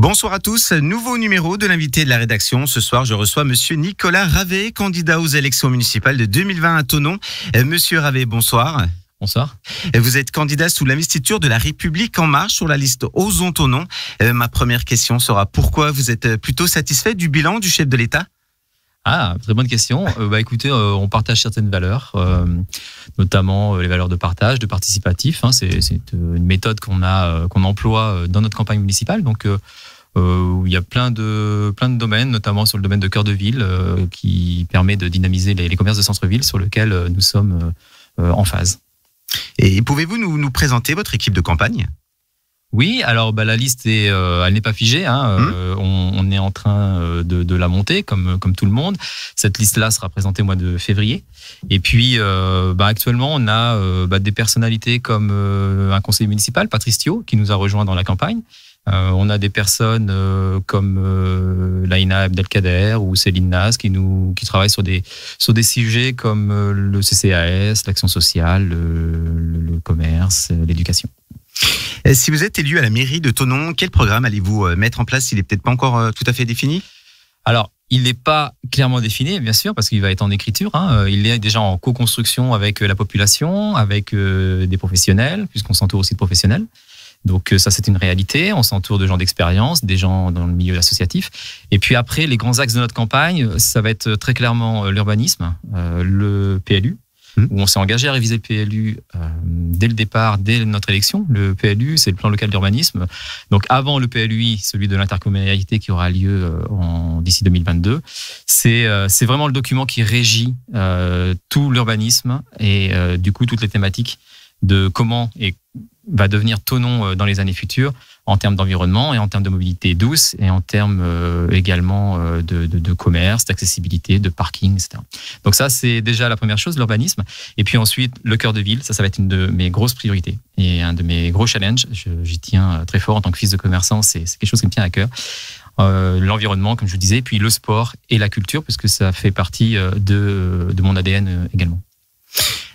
Bonsoir à tous. Nouveau numéro de l'invité de la rédaction. Ce soir, je reçois monsieur Nicolas Ravet, candidat aux élections municipales de 2020 à Tonon. Euh, monsieur Ravet, bonsoir. Bonsoir. Euh, vous êtes candidat sous l'investiture de la République en marche sur la liste Osons Tonon. Euh, ma première question sera pourquoi vous êtes plutôt satisfait du bilan du chef de l'État ah, très bonne question. Euh, bah, écoutez, euh, on partage certaines valeurs, euh, notamment les valeurs de partage, de participatif. Hein. c'est, une méthode qu'on a, qu'on emploie dans notre campagne municipale. Donc, il y a plein de, plein de domaines, notamment sur le domaine de cœur de ville, qui permet de dynamiser les, commerces de centre-ville sur lequel nous sommes en phase. Et pouvez-vous nous présenter votre équipe de campagne oui, alors bah, la liste est, euh, elle n'est pas figée. Hein, hum. euh, on, est en train euh, de, la monter, comme comme tout le monde. Cette liste-là sera présentée au mois de février. Et puis, bah, actuellement, on a bah, des personnalités comme un conseiller municipal, Patrice qui nous a rejoint dans la campagne. on a des personnes comme Laina Abdelkader ou Céline Nas qui nous qui travaillent sur des sur des sujets comme le CCAS, l'action sociale, le commerce, l'éducation. Euh, si vous êtes élu à la mairie de Tonon, quel programme allez-vous euh, mettre en place Il n'est peut-être pas encore euh, tout à fait défini Alors, il n'est pas clairement défini, bien sûr, parce qu'il va être en écriture. Hein. Il est déjà en co-construction avec la population, avec des professionnels, puisqu'on s'entoure aussi de professionnels. Donc ça, c'est une réalité. On s'entoure de gens d'expérience, des gens dans le milieu associatif. Et puis après, les grands axes de notre campagne, ça va être très clairement l'urbanisme, le PLU, Hmm. où on s'est engagé à réviser le PLU euh, dès le départ, dès notre élection. Le PLU, c'est le plan local d'urbanisme. Donc avant le PLUI, celui de l'intercommunalité qui aura lieu euh, d'ici 2022, euh, c'est vraiment le document qui régit tout l'urbanisme et du coup toutes les thématiques de comment et va devenir tonon euh, dans les années futures en termes d'environnement et en termes de mobilité douce et en termes euh, également euh, de, commerce, d'accessibilité, de parking, etc. Donc ça, c'est déjà la première chose, l'urbanisme. Et puis ensuite, le cœur de ville, ça, ça va être une de mes grosses priorités et un de mes gros challenges. J'y tiens très fort en tant que fils de commerçant, c'est quelque chose qui me tient à cœur. l'environnement, comme je vous disais, puis le sport et la culture, puisque ça fait partie de mon ADN également.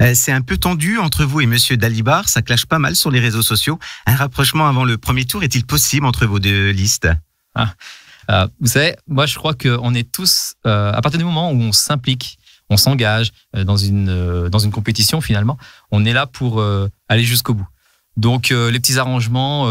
Euh, c'est un peu tendu entre vous et Monsieur Dalibar. Ça clash pas mal sur les réseaux sociaux. Un rapprochement avant le premier tour est-il possible entre vos deux listes ah, euh, Vous savez, moi je crois qu'on est tous, euh, à partir du moment où on s'implique, on s'engage dans une, dans une compétition finalement, on est là pour aller jusqu'au bout. Donc les petits arrangements,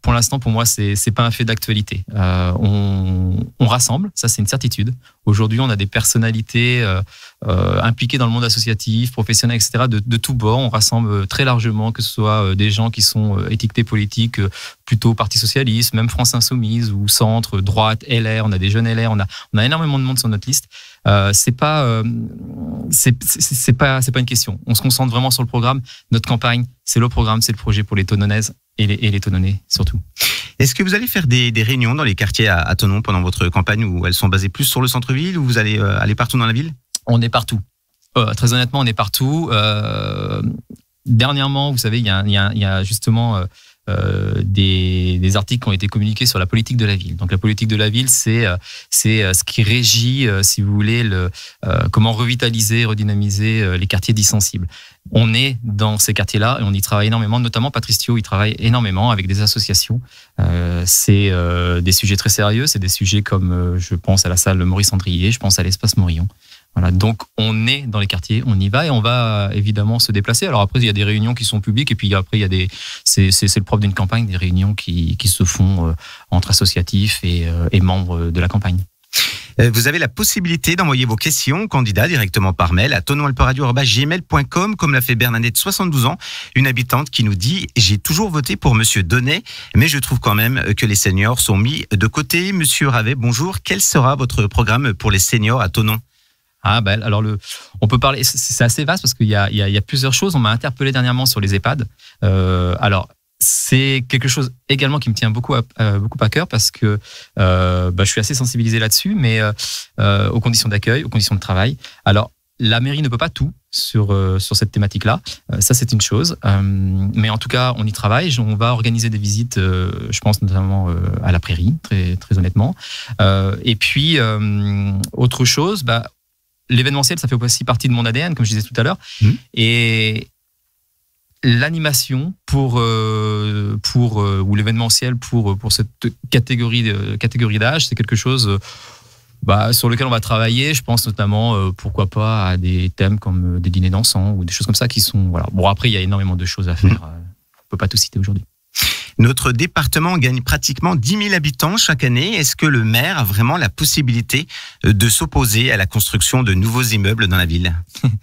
pour l'instant pour moi c'est n'est pas un fait d'actualité. on, rassemble, ça c'est une certitude. Aujourd'hui, on a des personnalités euh, euh, impliquées dans le monde associatif, professionnel, etc., de, de tous bords. On rassemble très largement, que ce soit euh, des gens qui sont étiquetés politiques, plutôt Parti Socialiste, même France Insoumise, ou Centre, Droite, LR, on a des jeunes LR, on a, on a énormément de monde sur notre liste. Euh, c'est pas, c'est pas, pas une question. On se concentre vraiment sur le programme. Notre campagne, c'est le programme, c'est le projet pour les Tononaises et les, et surtout. Est-ce que vous allez faire des, réunions dans les quartiers à, Tonon pendant votre campagne où elles sont basées plus sur le centre-ville ou vous allez euh, aller partout dans la ville On est partout. Euh, très honnêtement, on est partout. Euh, dernièrement, vous savez, il y a, justement euh, des, articles qui ont été communiqués sur la politique de la ville. Donc la politique de la ville, c'est euh, c'est euh, ce qui régit, si vous voulez, le, comment revitaliser, redynamiser les quartiers dits On est dans ces quartiers-là et on y travaille énormément, notamment Patrice il y travaille énormément avec des associations. c'est des sujets très sérieux, c'est des sujets comme je pense à la salle Maurice Andrier, je pense à l'espace Morillon donc on est dans les quartiers, on y va et on va euh, évidemment se déplacer. Alors après, il y a des réunions qui sont publiques et puis après, il y a des, c'est, le propre d'une campagne, des réunions qui, se font euh, entre associatifs euh, et, membres de la campagne. Vous avez la possibilité d'envoyer vos questions aux candidats directement par mail à tonon-alperadio-gmail.com comme l'a fait Bernadette, 72 ans, une habitante qui nous dit « J'ai toujours voté pour Monsieur Donnet, mais je trouve quand même que les seniors sont mis de côté. Monsieur Ravet, bonjour. Quel sera votre programme pour les seniors à Tonon ?» Ah, ben, alors, le, on peut parler, c'est assez vaste parce qu'il y, a, plusieurs choses. On m'a interpellé dernièrement sur les EHPAD. Euh, alors, c'est quelque chose également qui me tient beaucoup à, beaucoup à cœur parce que euh, bah, je suis assez sensibilisé là-dessus, mais euh, aux conditions d'accueil, aux conditions de travail. Alors, la mairie ne peut pas tout sur, sur cette thématique-là. ça, c'est une chose. mais en tout cas, on y travaille. On va organiser des visites, je pense notamment à la prairie, très, très honnêtement. et puis, autre chose, bah, l'événementiel, ça fait aussi partie de mon ADN, comme je disais tout à l'heure. Mmh. Et l'animation pour, euh, pour, euh, ou l'événementiel pour, euh, pour cette catégorie d'âge, catégorie c'est quelque chose. Bah, sur lequel on va travailler. Je pense notamment, pourquoi pas, à des thèmes comme des dîners dansants ou des choses comme ça qui sont. Voilà. Bon, après, il y a énormément de choses à faire. Mmh. on ne peut pas tout citer aujourd'hui. Notre département gagne pratiquement 10 000 habitants chaque année. Est-ce que le maire a vraiment la possibilité euh, de s'opposer à la construction de nouveaux immeubles dans la ville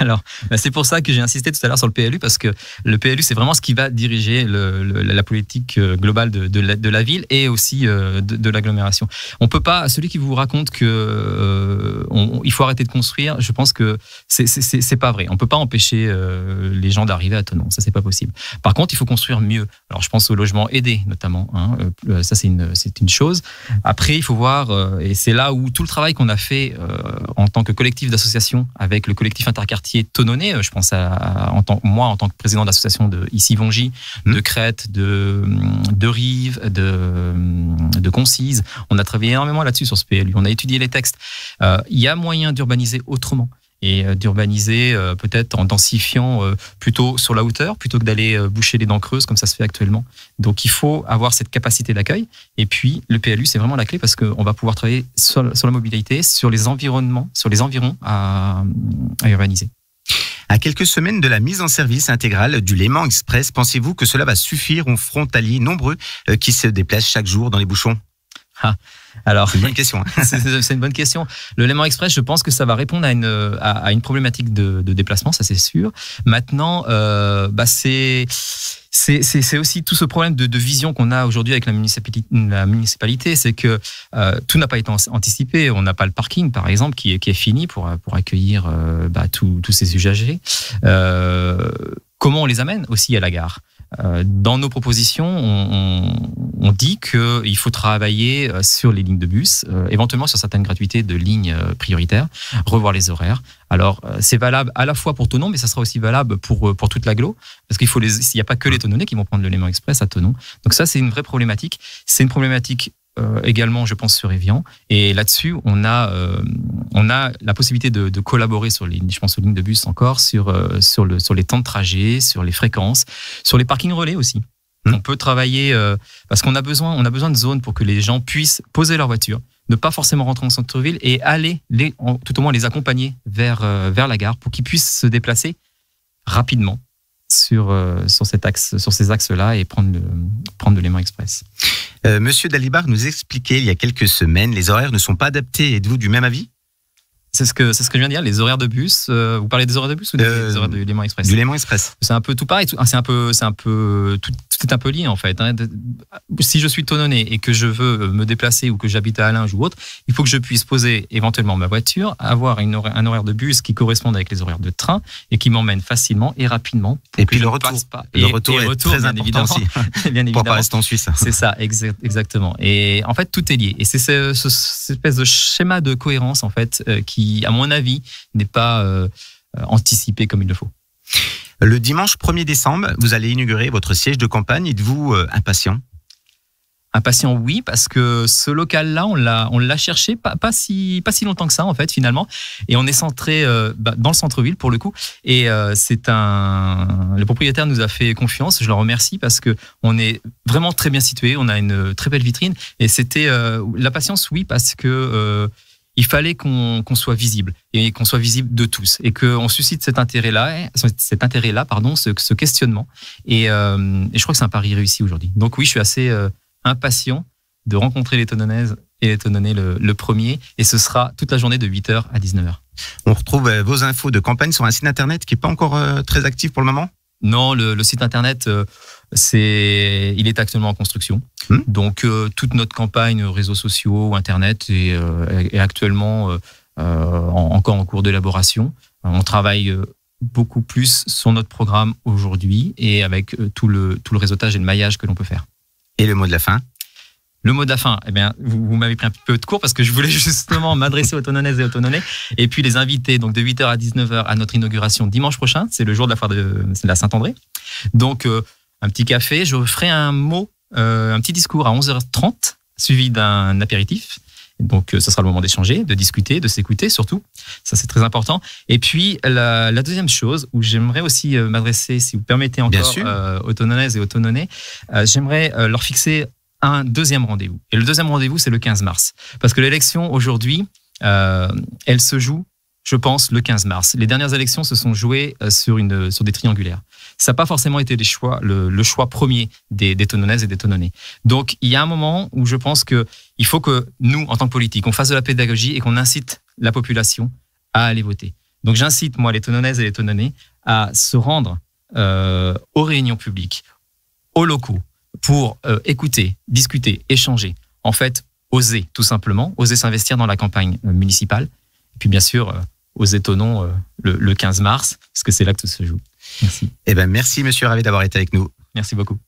Alors, bah, c'est pour ça que j'ai insisté tout à l'heure sur le PLU, parce que le PLU, c'est vraiment ce qui va diriger la politique euh, globale de, la, ville et aussi euh, de, l'agglomération. On peut pas, celui qui vous raconte qu'il faut arrêter de construire, je pense que c'est pas vrai. On peut pas empêcher les gens d'arriver à Tonon. ça c'est pas possible. Par contre, il faut construire mieux. Alors, je pense au logement aidé notamment. Hein, euh, euh, ça, c'est une, une, chose. Après, il faut voir, euh, et c'est là où tout le travail qu'on a fait en tant que collectif d'association avec le collectif interquartier tononé je pense à, moi en tant que président d'association de ici Vongy, hmm. de Crète, de, de Rive, de, de Concise, on a travaillé énormément là-dessus sur ce PLU. On a étudié les textes. Il y a moyen d'urbaniser autrement et euh, d'urbaniser euh, peut-être en densifiant euh, plutôt sur la hauteur plutôt que d'aller boucher les dents creuses comme ça se fait actuellement. Donc il faut avoir cette capacité d'accueil. Et puis le PLU, c'est vraiment la clé parce qu'on va pouvoir travailler sur, la mobilité, sur les environnements, sur les environs à, urbaniser. À quelques semaines de la mise en service intégrale du Léman Express, pensez-vous que cela va suffire aux frontaliers nombreux qui se déplacent chaque jour dans les bouchons ah, alors, c'est une bonne question. Hein. c'est une bonne question. Le Léman Express, je pense que ça va répondre à une, une problématique de, de, déplacement, ça c'est sûr. Maintenant, euh, bah, c'est c'est aussi tout ce problème de, de vision qu'on a aujourd'hui avec la municipalité. La municipalité c'est que euh, tout n'a pas été anticipé. On n'a pas le parking, par exemple, qui, est, qui est fini pour, pour accueillir euh, bah, tous ces usagers. comment on les amène aussi à la gare euh, dans nos propositions, on, on, on dit qu'il faut travailler euh, sur les lignes de bus, euh, éventuellement sur certaines gratuités de lignes prioritaires, revoir les horaires. Alors, c'est valable à la fois pour Tonon, mais ça sera aussi valable pour, pour toute l'agglo, parce qu'il faut les, il n'y a pas que les Tononais qui vont prendre le Léman Express à Tonon. Donc ça, c'est une vraie problématique. C'est une problématique euh, également, je pense, sur Evian. Et là-dessus, on a, euh, on a la possibilité de, collaborer sur les, je pense, lignes de bus encore, sur, euh, sur, le, sur les temps de trajet, sur les fréquences, sur les parkings relais aussi. Hmm. On peut travailler parce qu'on a besoin, on a besoin de zones pour que les gens puissent poser leur voiture, ne pas forcément rentrer en centre-ville et aller tout au moins les accompagner vers, vers la gare pour qu'ils puissent se déplacer rapidement sur, sur cet axe, sur ces axes-là et prendre le, prendre de Express. Euh, Monsieur Dalibar nous expliquait il y a quelques semaines, les horaires ne sont pas adaptés. Êtes-vous du même avis c'est ce, que, c'est ce que je viens de dire, les horaires de bus. Euh, vous parlez des horaires de bus ou des, euh, horaires du Léman Express Du Léman Express. C'est un peu tout pareil, ah, c'est un peu, c'est un peu tout, c'est un peu lié en fait. Hein. Si je suis tononné et que je veux euh, me déplacer ou que j'habite à Alinge ou autre, il faut que je puisse poser éventuellement ma voiture, avoir un horaire de bus qui corresponde avec les horaires de train et qui m'emmène facilement et rapidement. et puis le retour. Passe Le et, retour est très important aussi. bien évidemment. Pour pas rester en Suisse. C'est ça, exactement. Et en fait, tout est lié. Et c'est ce, cette espèce de schéma de cohérence en fait euh, qui, à mon avis, n'est pas euh, anticipé comme il le faut. Le dimanche 1er décembre, vous allez inaugurer votre siège de campagne. Êtes-vous euh, impatient Impatient, oui, parce que ce local-là, on l'a, on l'a cherché pas, si, pas si longtemps que ça, en fait, finalement. Et on est centré euh, bah, dans le centre-ville, pour le coup. Et euh, c'est un. Le propriétaire nous a fait confiance. Je le remercie parce que on est vraiment très bien situé. On a une très belle vitrine. Et c'était la patience, oui, parce que il fallait qu'on soit visible et qu'on soit visible de tous et qu'on suscite cet intérêt-là, cet intérêt-là, pardon, ce, ce, questionnement. Euh, et, je crois que c'est un pari réussi aujourd'hui. Donc oui, je suis assez euh, impatient de rencontrer les Tononaises et les le, premier. Et ce sera toute la journée de 8h à 19h. On retrouve euh, vos infos de campagne sur un site internet qui n'est pas encore très actif pour le moment Non, le site internet c'est, il est actuellement en construction. Hmm. Donc euh, toute notre campagne euh, réseaux sociaux, internet est, euh, actuellement encore en cours d'élaboration. On travaille beaucoup plus sur notre programme aujourd'hui et avec tout le tout le réseautage et le maillage que l'on peut faire. Et le mot de la fin le mot de la fin, eh bien, vous, m'avez pris un peu de cours parce que je voulais justement m'adresser aux autonomes et aux autonomes et puis les inviter donc de 8h à 19h à notre inauguration dimanche prochain. C'est le jour de la foire de, la Saint-André. Donc, un petit café, je ferai un mot, euh, un petit discours à 11h30, suivi d'un apéritif. Donc, euh, ce sera le moment d'échanger, de discuter, de s'écouter surtout. Ça, c'est très important. Et puis, la, deuxième chose où j'aimerais aussi euh, m'adresser, si vous permettez encore, euh, et autonomes, j'aimerais leur fixer un deuxième rendez-vous. Et le deuxième rendez-vous, c'est le 15 mars. Parce que l'élection, aujourd'hui, elle se joue je pense, le 15 mars. Les dernières élections se sont jouées euh, sur, une, euh, sur des triangulaires. Ça n'a pas forcément été choix, le, choix premier des, des et des Tonnonnais. Donc, il y a un moment où je pense qu'il faut que nous, en tant que politiques, on fasse de la pédagogie et qu'on incite la population à aller voter. Donc, j'incite, moi, les Tonnonnaises et les Tonnonnais à se rendre euh, aux réunions publiques, aux locaux, pour écouter, discuter, échanger. En fait, oser, tout simplement, oser s'investir dans la campagne municipale puis bien sûr, euh, aux étonnants, euh, le, 15 mars, parce que c'est là que tout se joue. Merci. Eh ben, merci, monsieur ravi d'avoir été avec nous. Merci beaucoup.